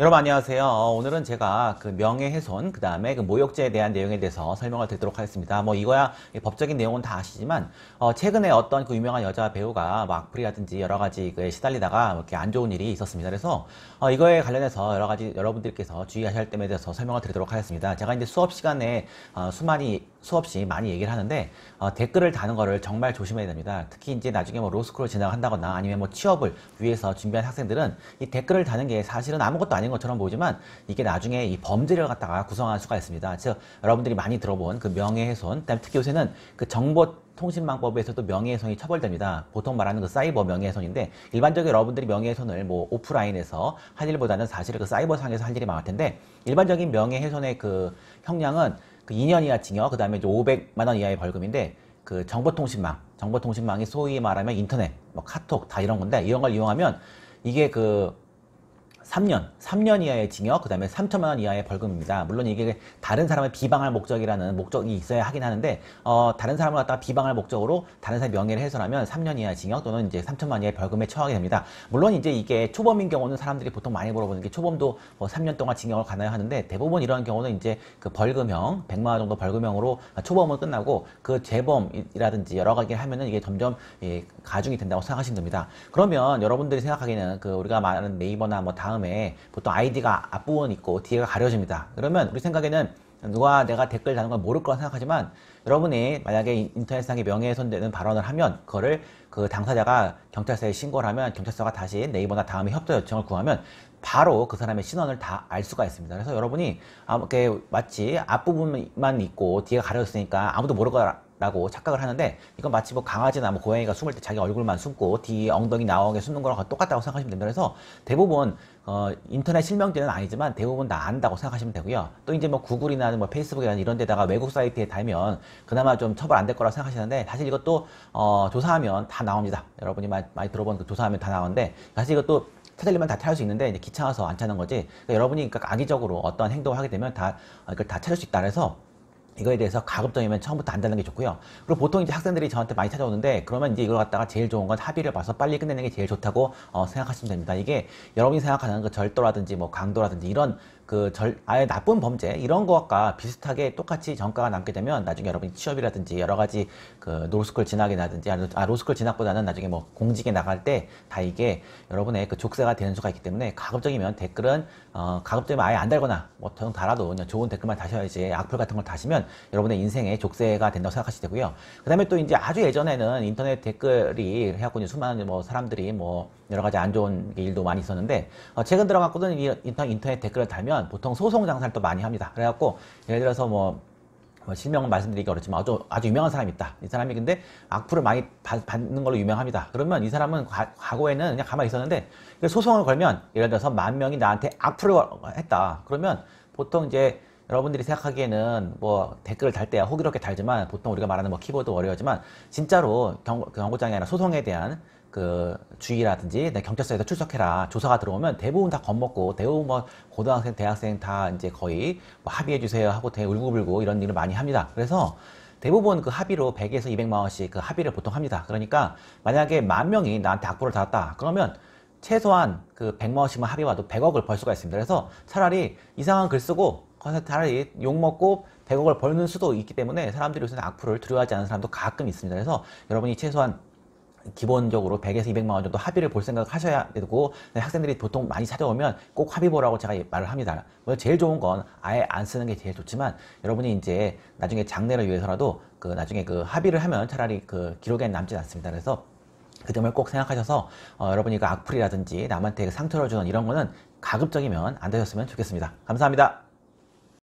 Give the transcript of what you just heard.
여러분 안녕하세요. 어, 오늘은 제가 그 명예훼손, 그 다음에 그 모욕죄에 대한 내용에 대해서 설명을 드리도록 하겠습니다. 뭐 이거야 법적인 내용은 다 아시지만 어 최근에 어떤 그 유명한 여자 배우가 막 뭐 악플이라든지 여러 가지 그에 시달리다가 뭐 이렇게 안 좋은 일이 있었습니다. 그래서 어 이거에 관련해서 여러 가지 여러분들께서 주의하셔야 할 점에 대해서 설명을 드리도록 하겠습니다. 제가 이제 수업 시간에 어 수많이 수없이 많이 얘기를 하는데 어, 댓글을 다는 거를 정말 조심해야 됩니다. 특히 이제 나중에 뭐 로스쿨을 진학한다거나 아니면 뭐 취업을 위해서 준비한 학생들은 이 댓글을 다는 게 사실은 아무것도 아닌 것처럼 보이지만 이게 나중에 이 범죄를 갖다가 구성할 수가 있습니다. 즉 여러분들이 많이 들어본 그 명예훼손, 그다음 특히 요새는 그 정보 통신망법에서도 명예훼손이 처벌됩니다. 보통 말하는 그 사이버 명예훼손인데 일반적으로 여러분들이 명예훼손을 뭐 오프라인에서 할 일보다는 사실 그 사이버상에서 할 일이 많을 텐데 일반적인 명예훼손의 그 형량은 그 2년 이하 징역, 그 다음에 500만 원 이하의 벌금인데 그 정보통신망, 정보통신망이 소위 말하면 인터넷, 뭐 카톡 다 이런 건데 이런 걸 이용하면 이게 그 3년, 3년 이하의 징역, 그 다음에 3천만 원 이하의 벌금입니다. 물론 이게 다른 사람을 비방할 목적이라는 목적이 있어야 하긴 하는데 어, 다른 사람을 갖다가 비방할 목적으로 다른 사람 명예를 훼손하면 3년 이하의 징역 또는 이제 3천만 원 이하의 벌금에 처하게 됩니다. 물론 이제 이게 초범인 경우는 사람들이 보통 많이 물어보는 게 초범도 뭐 3년 동안 징역을 가나요 하는데 대부분 이런 경우는 이제 그 벌금형, 100만 원 정도 벌금형으로 초범은 끝나고 그 재범이라든지 여러 가지 하면은 이게 점점 예, 가중이 된다고 생각하시면 됩니다. 그러면 여러분들이 생각하기에는 그 우리가 말하는 네이버나 뭐 다음 다음에 보통 아이디가 앞부분 있고 뒤에가 가려집니다. 그러면 우리 생각에는 누가 내가 댓글 다는 걸 모를 거라 생각하지만 여러분이 만약에 인터넷상에 명예훼손되는 발언을 하면 그거를 그 당사자가 경찰서에 신고를 하면 경찰서가 다시 네이버나 다음에 협조 요청을 구하면 바로 그 사람의 신원을 다 알 수가 있습니다. 그래서 여러분이 아무렇게 마치 앞부분만 있고 뒤에 가려졌으니까 아무도 모를 거라 라고 착각을 하는데 이건 마치 뭐 강아지나 뭐 고양이가 숨을 때 자기 얼굴만 숨고 뒤 엉덩이 나오게 숨는 거랑 똑같다고 생각하시면 됩니다. 그래서 대부분 어, 인터넷 실명제는 아니지만 대부분 다 안다고 생각하시면 되고요. 또 이제 뭐 구글이나 뭐 페이스북이나 이런 데다가 외국 사이트에 달면 그나마 좀 처벌 안 될 거라고 생각하시는데 사실 이것도 어, 조사하면 다 나옵니다. 여러분이 많이, 많이 들어본 그 조사하면 다 나오는데 사실 이것도 찾으려면 다 찾을 수 있는데 이제 귀찮아서 안 찾는 거지 그러니까 여러분이 그러니까 악의적으로 어떤 행동을 하게 되면 다 어, 이걸 다 찾을 수 있다 그래서 이거에 대해서 가급적이면 처음부터 안 달는 게 좋고요. 그리고 보통 이제 학생들이 저한테 많이 찾아오는데 그러면 이제 이걸 갖다가 제일 좋은 건 합의를 봐서 빨리 끝내는 게 제일 좋다고 어, 생각하시면 됩니다. 이게 여러분이 생각하는 그 절도라든지 뭐 강도라든지 이런 그 절, 아예 나쁜 범죄 이런 것과 비슷하게 똑같이 전과가 남게 되면 나중에 여러분이 취업이라든지 여러 가지 그노스쿨 진학이라든지 아 로스쿨 진학보다는 나중에 뭐 공직에 나갈 때 다 이게 여러분의 그 족쇄가 되는 수가 있기 때문에 가급적이면 댓글은 어, 가급적이면 아예 안 달거나 뭐더 달아도 그냥 좋은 댓글만 다셔야지 악플 같은 걸 다시면 여러분의 인생의 족쇄가 된다고 생각하시 되고요. 그다음에 또 이제 아주 예전에는 인터넷 댓글이 해갖고 이제 수많은 뭐 사람들이 뭐 여러 가지 안 좋은 일도 많이 있었는데 어, 최근 들어갔거든 인터, 인터넷 댓글을 달면 보통 소송 장사를 또 많이 합니다. 그래갖고 예를 들어서 뭐, 뭐 실명은 말씀드리기 어렵지만 아주, 아주 유명한 사람이 있다. 이 사람이 근데 악플을 많이 받, 는 걸로 유명합니다. 그러면 이 사람은 과, 과거에는 그냥 가만히 있었는데 그 소송을 걸면 예를 들어서 만 명이 나한테 악플을 했다. 그러면 보통 이제 여러분들이 생각하기에는 뭐 댓글을 달 때야 호기롭게 달지만 보통 우리가 말하는 뭐 키보드 어려워지만 진짜로 경, 경고장이 아니라 소송에 대한 그 주의라든지 경찰서에서 출석해라 조사가 들어오면 대부분 다 겁먹고 대부분 뭐 고등학생 대학생 다 이제 거의 뭐 합의해 주세요 하고 되게 울고불고 이런 일을 많이 합니다 그래서 대부분 그 합의로 100에서 200만 원씩 그 합의를 보통 합니다 그러니까 만약에 만 명이 나한테 악보를 달았다 그러면 최소한 그 100만 원씩만 합의 와도 100억을 벌 수가 있습니다 그래서 차라리 이상한 글 쓰고 차라리 욕먹고 100억을 벌는 수도 있기 때문에 사람들이 요새는 악플을 두려워하지 않는 사람도 가끔 있습니다 그래서 여러분이 최소한 기본적으로 100에서 200만 원 정도 합의를 볼 생각을 하셔야 되고 학생들이 보통 많이 찾아오면 꼭 합의 보라고 제가 말을 합니다. 뭐 제일 좋은 건 아예 안 쓰는 게 제일 좋지만 여러분이 이제 나중에 장래를 위해서라도 그 나중에 그 합의를 하면 차라리 그 기록에 남지 않습니다. 그래서 그 점을 꼭 생각하셔서 어, 여러분이 그 악플이라든지 남한테 그 상처를 주는 이런 거는 가급적이면 안 되셨으면 좋겠습니다. 감사합니다.